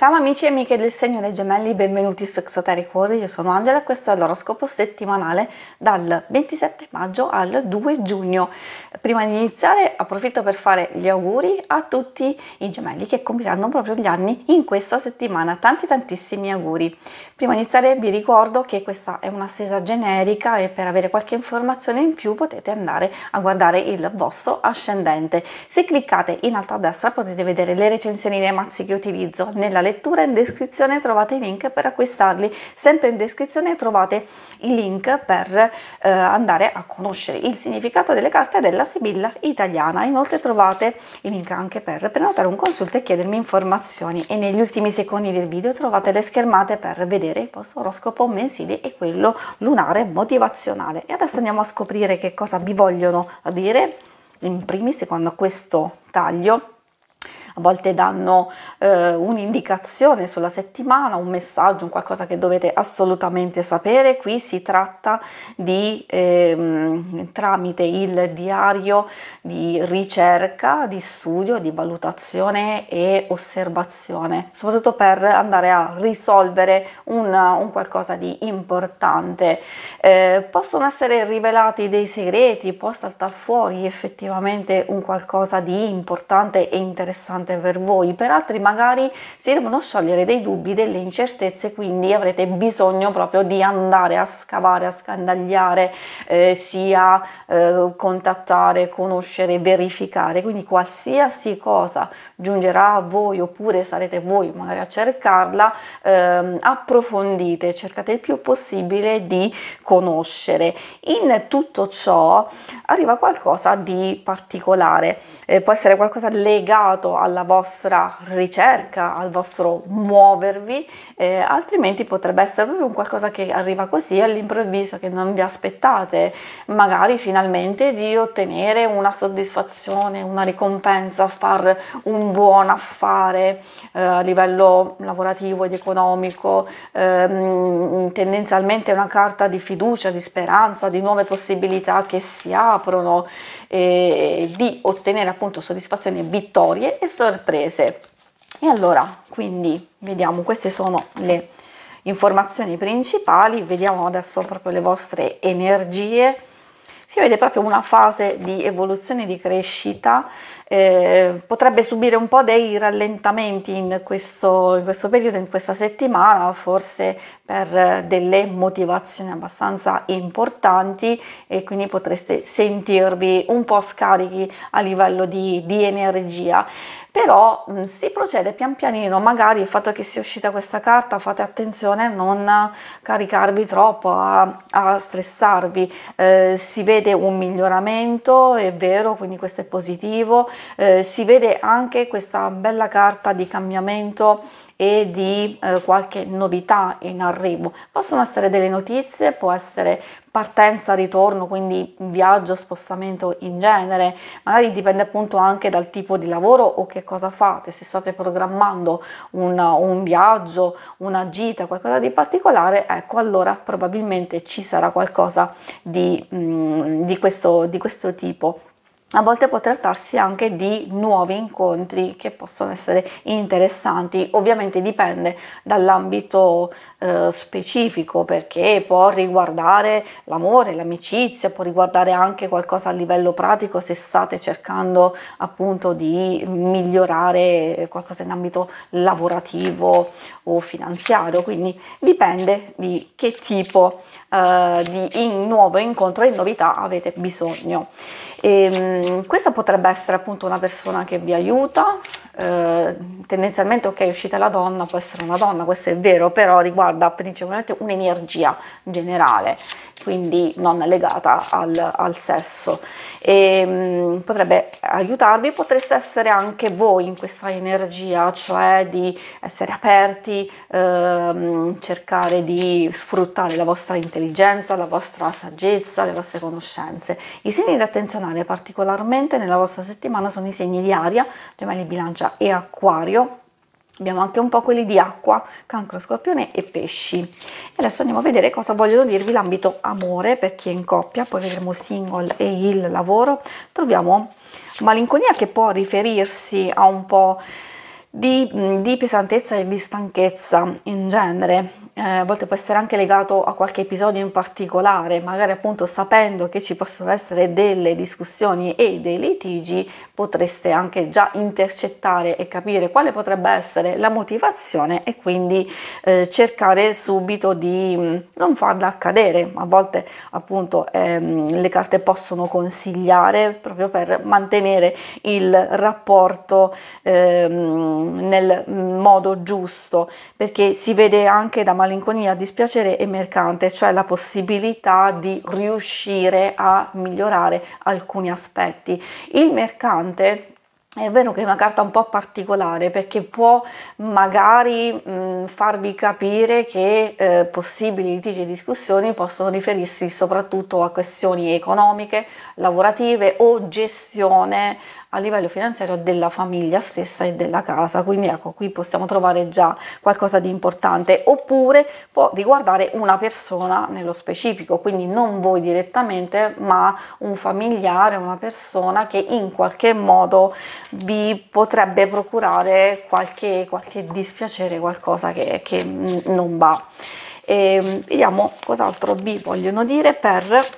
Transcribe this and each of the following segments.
Ciao amici e amiche del segno dei gemelli, benvenuti su Exoteric World, io sono Angela e questo è l'oroscopo settimanale dal 27 maggio al 2 giugno. Prima di iniziare approfitto per fare gli auguri a tutti i gemelli che compiranno proprio gli anni in questa settimana, tanti tantissimi auguri. Prima di iniziare vi ricordo che questa è una generica e per avere qualche informazione in più potete andare a guardare il vostro ascendente. Se cliccate in alto a destra potete vedere le recensioni dei mazzi che utilizzo nella lettura, in descrizione trovate i link per acquistarli, sempre in descrizione trovate i link per eh, andare a conoscere il significato delle carte della Sibilla italiana, inoltre trovate i link anche per prenotare un consulto e chiedermi informazioni e negli ultimi secondi del video trovate le schermate per vedere il vostro oroscopo mensile e quello lunare motivazionale. E adesso andiamo a scoprire che cosa vi vogliono dire in primis secondo questo taglio a volte danno eh, un'indicazione sulla settimana, un messaggio, un qualcosa che dovete assolutamente sapere. Qui si tratta di ehm, tramite il diario di ricerca, di studio, di valutazione e osservazione, soprattutto per andare a risolvere un, un qualcosa di importante. Eh, possono essere rivelati dei segreti, può saltare fuori effettivamente un qualcosa di importante e interessante importante per voi, per altri magari si devono sciogliere dei dubbi, delle incertezze, quindi avrete bisogno proprio di andare a scavare, a scandagliare, eh, sia eh, contattare, conoscere, verificare, quindi qualsiasi cosa giungerà a voi oppure sarete voi magari a cercarla, ehm, approfondite, cercate il più possibile di conoscere. In tutto ciò arriva qualcosa di particolare, eh, può essere qualcosa legato alla alla vostra ricerca, al vostro muovervi, eh, altrimenti potrebbe essere proprio un qualcosa che arriva così all'improvviso, che non vi aspettate, magari finalmente di ottenere una soddisfazione, una ricompensa, far un buon affare eh, a livello lavorativo ed economico, ehm, tendenzialmente una carta di fiducia, di speranza, di nuove possibilità che si aprono, eh, di ottenere appunto soddisfazioni e vittorie e sorprese. E allora, quindi, vediamo, queste sono le informazioni principali, vediamo adesso proprio le vostre energie, si vede proprio una fase di evoluzione, di crescita, eh, potrebbe subire un po' dei rallentamenti in questo, in questo periodo, in questa settimana, forse per delle motivazioni abbastanza importanti e quindi potreste sentirvi un po' scarichi a livello di, di energia però mm, si procede pian pianino, magari il fatto che sia uscita questa carta fate attenzione a non caricarvi troppo, a, a stressarvi, eh, si vede un miglioramento, è vero, quindi questo è positivo, eh, si vede anche questa bella carta di cambiamento e di eh, qualche novità in arrivo. Possono essere delle notizie, può essere partenza, ritorno, quindi viaggio, spostamento in genere, magari dipende appunto anche dal tipo di lavoro o che cosa fate, se state programmando un, un viaggio, una gita, qualcosa di particolare, ecco allora probabilmente ci sarà qualcosa di, mh, mm, di, questo, di questo tipo a volte può trattarsi anche di nuovi incontri che possono essere interessanti, ovviamente dipende dall'ambito eh, specifico perché può riguardare l'amore, l'amicizia, può riguardare anche qualcosa a livello pratico se state cercando appunto di migliorare qualcosa in ambito lavorativo o finanziario, quindi dipende di che tipo eh, di in nuovo incontro e novità avete bisogno. E, ehm, Ehm, questa potrebbe essere appunto una persona che vi aiuta eh, tendenzialmente ok è uscita la donna può essere una donna questo è vero però riguarda principalmente un'energia generale quindi non legata al, al sesso e, ehm, mh, potrebbe aiutarvi potreste essere anche voi in questa energia cioè di essere aperti ehm, cercare di sfruttare la vostra intelligenza la vostra saggezza le vostre conoscenze i segni da attenzionare particolarmente nella vostra settimana sono i segni di aria gemelli bilancia bilancia e acquario, abbiamo anche un po' quelli di acqua, cancro, scorpione e pesci. E adesso andiamo a vedere cosa vogliono dirvi l'ambito amore per chi è in coppia, poi vedremo single e il lavoro. Troviamo malinconia che può riferirsi a un po' di, di pesantezza e di stanchezza in genere, eh, a volte può essere anche legato a qualche episodio in particolare, magari appunto sapendo che ci possono essere delle discussioni e dei litigi, potreste anche già intercettare e capire quale potrebbe essere la motivazione e quindi eh, cercare subito di mm, non farla accadere. A volte appunto ehm, le carte possono consigliare proprio per mantenere il rapporto ehm, nel mm, modo giusto, perché si vede anche da mal malinconia, dispiacere e mercante, cioè la possibilità di riuscire a migliorare alcuni aspetti. Il mercante è vero che è una carta un po' particolare perché può magari mh, farvi capire che eh, possibili litigi e discussioni possono riferirsi soprattutto a questioni economiche, lavorative o gestione a livello finanziario della famiglia stessa e della casa, quindi ecco qui possiamo trovare già qualcosa di importante, oppure può riguardare una persona nello specifico, quindi non voi direttamente, ma un familiare, una persona che in qualche modo vi potrebbe procurare qualche, qualche dispiacere, qualcosa che, che non va. E ehm, vediamo cos'altro vi vogliono dire per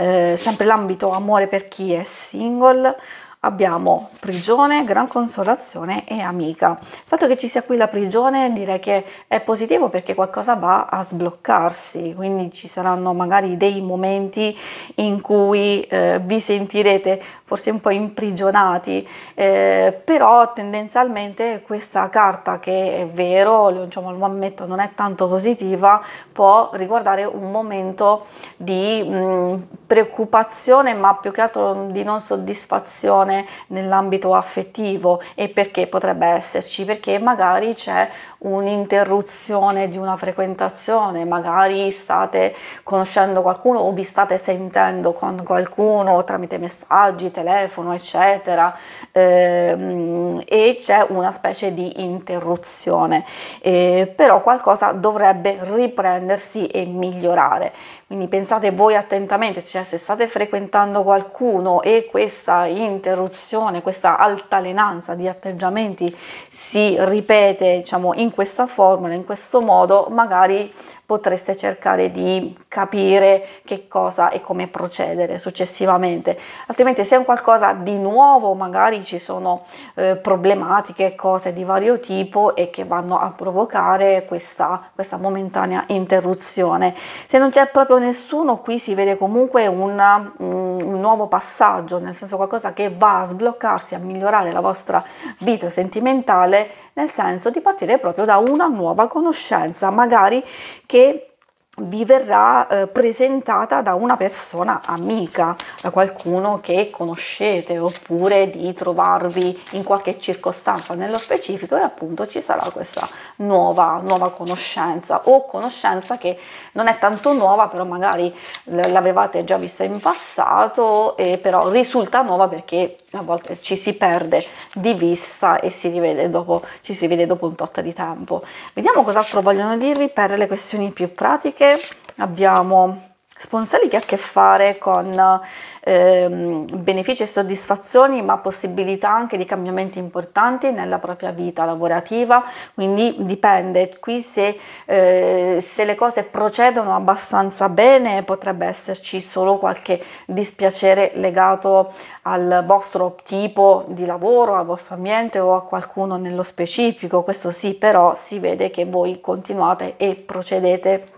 eh, sempre l'ambito amore per chi è single, abbiamo prigione, gran consolazione e amica. Il fatto che ci sia qui la prigione direi che è positivo perché qualcosa va a sbloccarsi, quindi ci saranno magari dei momenti in cui eh, vi sentirete forse un po' imprigionati, eh, però tendenzialmente questa carta che è vero, diciamo, lo ammetto, non è tanto positiva, può riguardare un momento di mh, mm, preoccupazione, ma più che altro di non soddisfazione nell'ambito affettivo e perché potrebbe esserci, perché magari c'è un'interruzione di una frequentazione, magari state conoscendo qualcuno o vi state sentendo con qualcuno tramite messaggi, telefono, eccetera, ehm, e c'è una specie di interruzione, eh, però qualcosa dovrebbe riprendersi e migliorare. Quindi pensate voi attentamente, cioè se state frequentando qualcuno e questa interruzione, questa altalenanza di atteggiamenti si ripete, diciamo, in in questa formula, in questo modo, magari potreste cercare di capire che cosa e come procedere successivamente. Altrimenti se è un qualcosa di nuovo, magari ci sono eh, problematiche, cose di vario tipo e che vanno a provocare questa, questa momentanea interruzione. Se non c'è proprio nessuno, qui si vede comunque una, mm, un nuovo passaggio, nel senso qualcosa che va a sbloccarsi, a migliorare la vostra vita sentimentale, nel senso di partire proprio da una nuova conoscenza, magari che che vi verrà eh, presentata da una persona amica, da qualcuno che conoscete, oppure di trovarvi in qualche circostanza nello specifico e eh, appunto ci sarà questa nuova, nuova conoscenza o conoscenza che non è tanto nuova, però magari l'avevate già vista in passato e eh, però risulta nuova perché a volte ci si perde di vista e si rivede dopo, ci si rivede dopo un tot di tempo. Vediamo cos'altro vogliono dirvi per le questioni più pratiche. Abbiamo Sponsali che ha a che fare con ehm, benefici e soddisfazioni, ma possibilità anche di cambiamenti importanti nella propria vita lavorativa, quindi dipende. Qui se, eh, se le cose procedono abbastanza bene potrebbe esserci solo qualche dispiacere legato al vostro tipo di lavoro, al vostro ambiente o a qualcuno nello specifico, questo sì, però si vede che voi continuate e procedete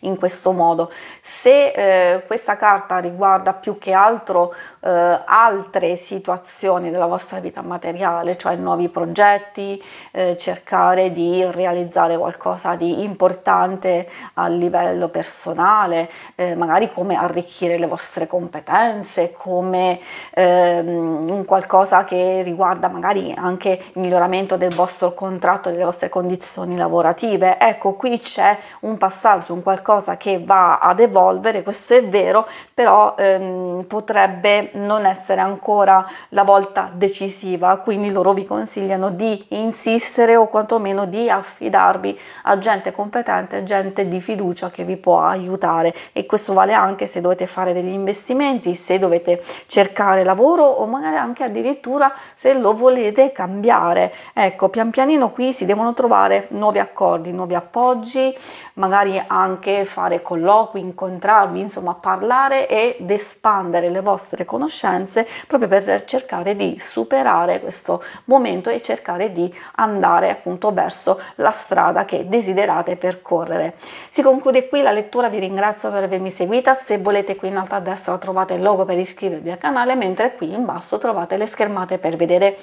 in questo modo. Se eh, questa carta riguarda più che altro eh, altre situazioni della vostra vita materiale, cioè nuovi progetti, eh, cercare di realizzare qualcosa di importante a livello personale, eh, magari come arricchire le vostre competenze, come ehm, qualcosa che riguarda magari anche il miglioramento del vostro contratto, delle vostre condizioni lavorative. Ecco, qui c'è un passaggio, un qualcosa qualcosa che va ad evolvere, questo è vero, però ehm, potrebbe non essere ancora la volta decisiva, quindi loro vi consigliano di insistere o quantomeno di affidarvi a gente competente, gente di fiducia che vi può aiutare e questo vale anche se dovete fare degli investimenti, se dovete cercare lavoro o magari anche addirittura se lo volete cambiare. Ecco, pian pianino qui si devono trovare nuovi accordi, nuovi appoggi, magari anche fare colloqui, incontrarvi, insomma parlare ed espandere le vostre conoscenze proprio per cercare di superare questo momento e cercare di andare appunto verso la strada che desiderate percorrere. Si conclude qui la lettura, vi ringrazio per avermi seguita, se volete qui in alto a destra trovate il logo per iscrivervi al canale, mentre qui in basso trovate le schermate per vedere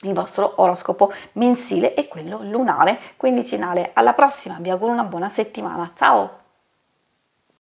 il vostro oroscopo mensile e quello lunare quindicinale. Alla prossima, vi auguro una buona settimana. Ciao!